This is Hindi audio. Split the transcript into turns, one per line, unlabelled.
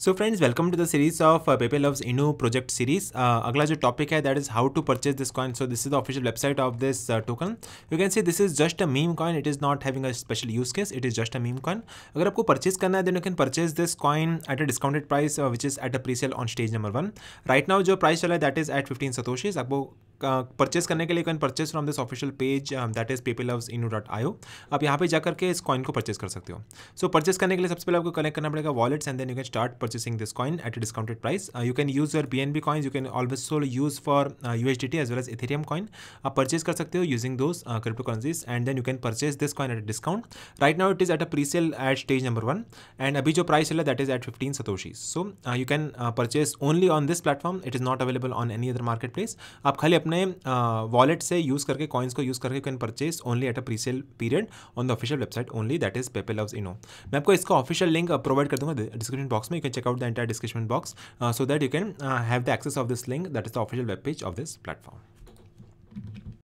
so friends welcome to the series of Pepe Loves Inu project series अगला जो टॉपिक है that is how to purchase this coin so this is the official website of this token you can see this is just a meme coin it is not having a special use case it is just a meme coin अगर आपको परचेज करना है then you can purchase this coin at a discounted price which is at a presale on stage number one right now जो प्राइस चला है that is at fifteen satoshis आपको परचेस uh, करने के लिए coin purchase from this official page that is Pepe Loves Inu dot io आप यहाँ पे जाकर के इस कॉइन को परचेस कर सकते हो सो so, परचेस करने के लिए सबसे पहले आपको कनेक्ट करना पड़ेगा wallets and then you can start purchasing this coin at discounted price you can use your B N B coin you can always SOL use for U S D T as well as Ethereum coin आप परचेस कर सकते हो using those crypto currencies and then you can purchase this coin at discount right now it is at a presale at stage number one and अभी जो प्राइस चला that is at fifteen satoshi so you can purchase only on this platform it is not available on any other marketplace आप खाली अपने अपने वॉलेट से यूज़ करके कॉइन्स को यूज़ करके can purchase only at a presale period on the official website only that is Pepe Loves Inu मैं आपको इसका ऑफिशियल लिंक प्रोवाइड कर दूंगा डिस्क्रिप्शन बॉक्स में you can check out the entire description box so that you can have the access of this link that is the official web page of this platform